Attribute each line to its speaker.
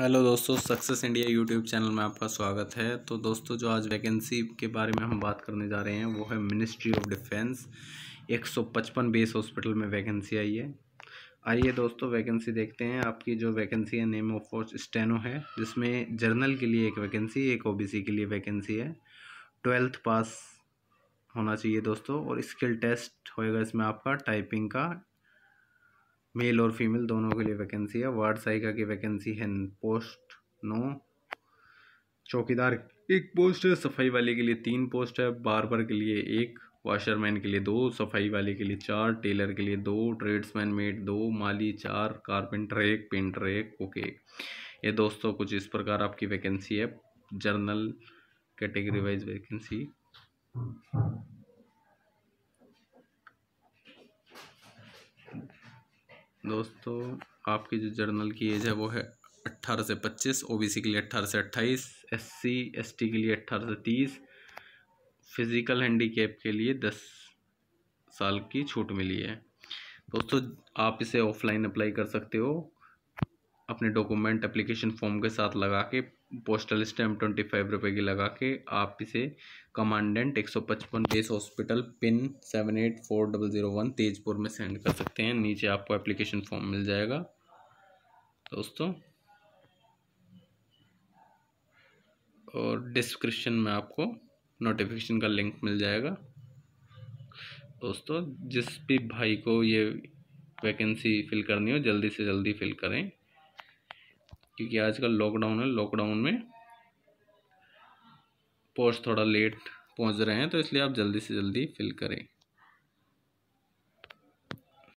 Speaker 1: hello दोस्तों success India YouTube channel में आपका स्वागत है तो दोस्तों जो आज वैकेंसी के बारे में हम बात करने जा रहे हैं वो है ministry of defence 155 base hospital में वैकेंसी आई है आइए दोस्तों वैकेंसी देखते हैं आपकी जो वैकेंसी है नेम ऑफ फोर्स स्टेनो है जिसमें जर्नल के लिए एक वैकेंसी एक ओ के लिए वैकेंसी है ट्वेल्थ पास होना चाहिए दोस्तों और स्किल टेस्ट होएगा इसमें आपका टाइपिंग का मेल और फीमेल दोनों के लिए वैकेंसी है वार्ड सहायिका की वैकेंसी है पोस्ट नो चौकीदार एक पोस्ट है सफाई वाले के लिए तीन पोस्ट है बारबर के लिए एक वाशरमैन के लिए दो सफाई वाले के लिए चार टेलर के लिए दो ट्रेड्समैन मेट दो माली चार कारपेंटर एक पेंटर एक ओके ये दोस्तों कुछ इस प्रकार आपकी वैकेंसी है जर्नल कैटेगरी वाइज वैकेंसी दोस्तों आपकी जो जर्नल की एज है वो है अट्ठारह से पच्चीस ओबीसी के लिए अट्ठारह से अट्ठाईस एस टी के लिए अट्ठारह से तीस फिज़िकल हैंडीकेप के लिए दस साल की छूट मिली है दोस्तों आप इसे ऑफलाइन अप्लाई कर सकते हो अपने डॉक्यूमेंट एप्लीकेशन फॉर्म के साथ लगा के पोस्टल स्टैम्प ट्वेंटी फाइव रुपये की लगा के आप इसे कमांडेंट एक सौ पचपन base hospital pin seven eight four double zero one Tezpur में सेंड कर सकते हैं नीचे आपको एप्लीकेशन फॉर्म मिल जाएगा दोस्तों और डिस्क्रिप्शन में आपको नोटिफिकेशन का लिंक मिल जाएगा दोस्तों जिस भी भाई को ये वैकेंसी फिल करनी हो जल्दी से जल्दी फिल करें क्योंकि आजकल लॉकडाउन है लॉकडाउन में पोस्ट थोड़ा लेट पहुंच रहे हैं तो इसलिए आप जल्दी से जल्दी फिल करें